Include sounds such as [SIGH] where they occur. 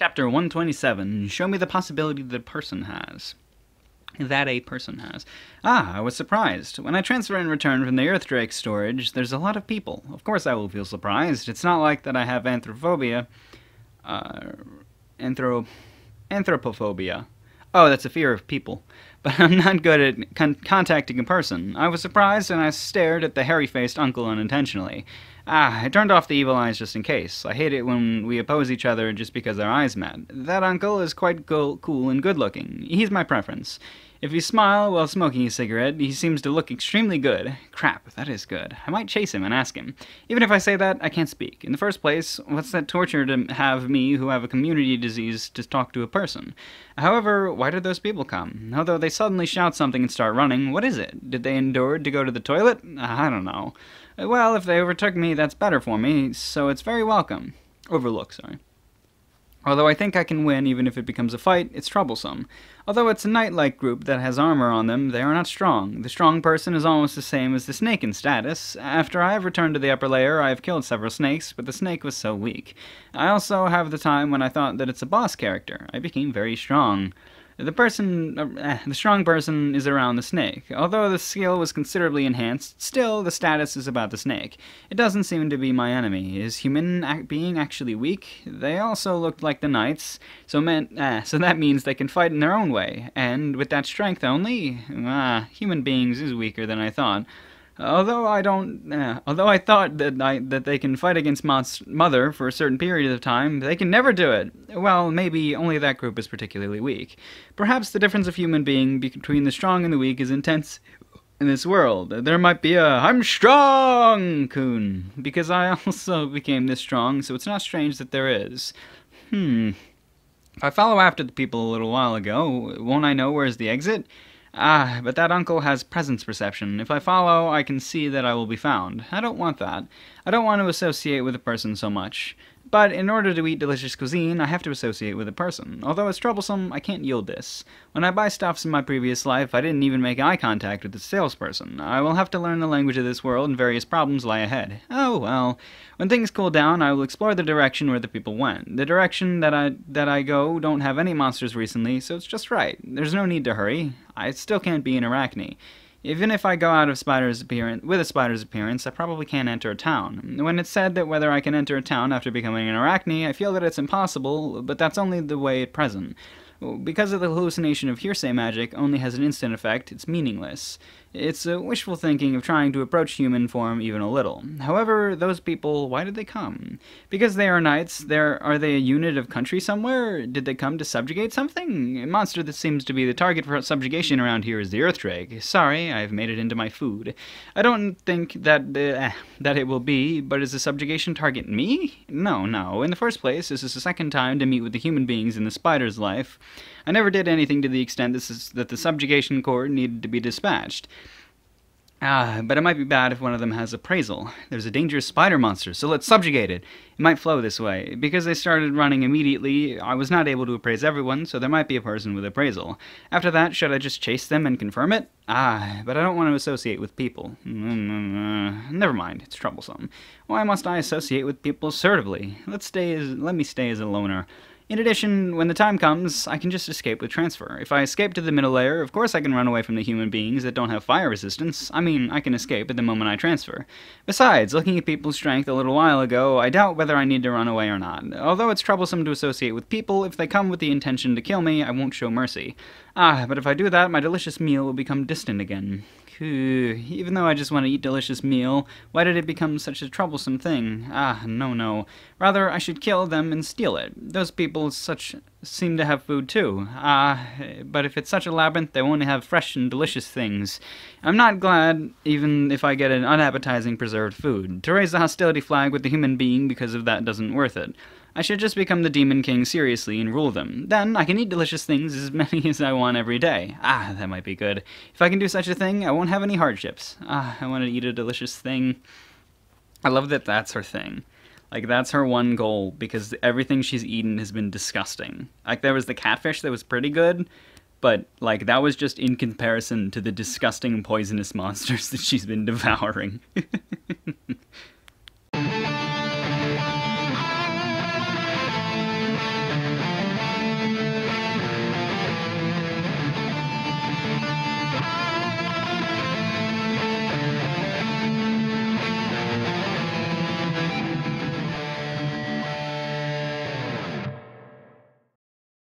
Chapter 127 Show me the possibility that a person has. That a person has. Ah, I was surprised. When I transfer and return from the Earthdrake storage, there's a lot of people. Of course I will feel surprised. It's not like that I have anthropophobia. Uh, anthro... anthropophobia. Oh, that's a fear of people. [LAUGHS] But I'm not good at con contacting a person. I was surprised and I stared at the hairy faced uncle unintentionally. Ah, I turned off the evil eyes just in case. I hate it when we oppose each other just because our eyes met. That uncle is quite go cool and good-looking. He's my preference. If you smile while smoking a cigarette, he seems to look extremely good. Crap, that is good. I might chase him and ask him. Even if I say that, I can't speak. In the first place, what's that torture to have me, who have a community disease, to talk to a person? However, why did those people come? Although they suddenly shout something and start running, what is it? Did they endure to go to the toilet? I don't know. Well, if they overtook me, that's better for me, so it's very welcome. Overlook, sorry. Although I think I can win even if it becomes a fight, it's troublesome. Although it's a knight-like group that has armor on them, they are not strong. The strong person is almost the same as the snake in status. After I have returned to the upper layer, I have killed several snakes, but the snake was so weak. I also have the time when I thought that it's a boss character. I became very strong. The person, uh, eh, the strong person is around the snake. Although the skill was considerably enhanced, still the status is about the snake. It doesn't seem to be my enemy. Is human ac being actually weak? They also looked like the knights, so meant, uh, eh, so that means they can fight in their own way. And with that strength only, ah, uh, human beings is weaker than I thought. Although I don't, eh, although I thought that I, that they can fight against Mott's mother for a certain period of time, they can never do it. Well, maybe only that group is particularly weak. Perhaps the difference of human being between the strong and the weak is intense in this world. There might be a I'm strong coon because I [LAUGHS] also became this strong, so it's not strange that there is. Hmm. If I follow after the people a little while ago, won't I know where's the exit? Ah, but that uncle has presence perception. If I follow, I can see that I will be found. I don't want that. I don't want to associate with a person so much. But in order to eat delicious cuisine, I have to associate with a person. Although it's troublesome, I can't yield this. When I buy stuffs in my previous life, I didn't even make eye contact with the salesperson. I will have to learn the language of this world, and various problems lie ahead. Oh well. When things cool down, I will explore the direction where the people went. The direction that I that I go don't have any monsters recently, so it's just right. There's no need to hurry. I still can't be an Arachne. Even if I go out of spider's appearance with a spider's appearance, I probably can't enter a town. When it's said that whether I can enter a town after becoming an arachne, I feel that it's impossible, but that's only the way at present. Because of the hallucination of hearsay magic only has an instant effect, it's meaningless. It's wishful thinking of trying to approach human form even a little. However, those people, why did they come? Because they are knights, there are they a unit of country somewhere? Did they come to subjugate something? A monster that seems to be the target for subjugation around here is the Earthdrake. Sorry, I've made it into my food. I don't think that uh, that it will be, but is the subjugation target me? No, no. In the first place, this is the second time to meet with the human beings in the spider's life. I never did anything to the extent that the subjugation corps needed to be dispatched. Ah, but it might be bad if one of them has appraisal. There's a dangerous spider monster, so let's subjugate it. It might flow this way. Because they started running immediately, I was not able to appraise everyone, so there might be a person with appraisal. After that, should I just chase them and confirm it? Ah, but I don't want to associate with people. Mm, never mind, it's troublesome. Why must I associate with people assertively? Let's stay as, let me stay as a loner. In addition, when the time comes, I can just escape with transfer. If I escape to the middle layer, of course I can run away from the human beings that don't have fire resistance. I mean, I can escape at the moment I transfer. Besides, looking at people's strength a little while ago, I doubt whether I need to run away or not. Although it's troublesome to associate with people, if they come with the intention to kill me, I won't show mercy. Ah, but if I do that, my delicious meal will become distant again even though I just want to eat delicious meal, why did it become such a troublesome thing? Ah, no, no. Rather, I should kill them and steal it. Those people such seem to have food too. Ah, uh, but if it's such a labyrinth, they will only have fresh and delicious things. I'm not glad, even if I get an unappetizing preserved food. To raise the hostility flag with the human being because of that doesn't worth it. I should just become the Demon King seriously and rule them. Then I can eat delicious things, as many [LAUGHS] as I want every day. Ah, that might be good. If I can do such a thing, I won't have any hardships. Ah, I want to eat a delicious thing. I love that that's her thing. Like that's her one goal because everything she's eaten has been disgusting. Like there was the catfish that was pretty good, but like that was just in comparison to the disgusting poisonous monsters [LAUGHS] that she's been devouring. [LAUGHS]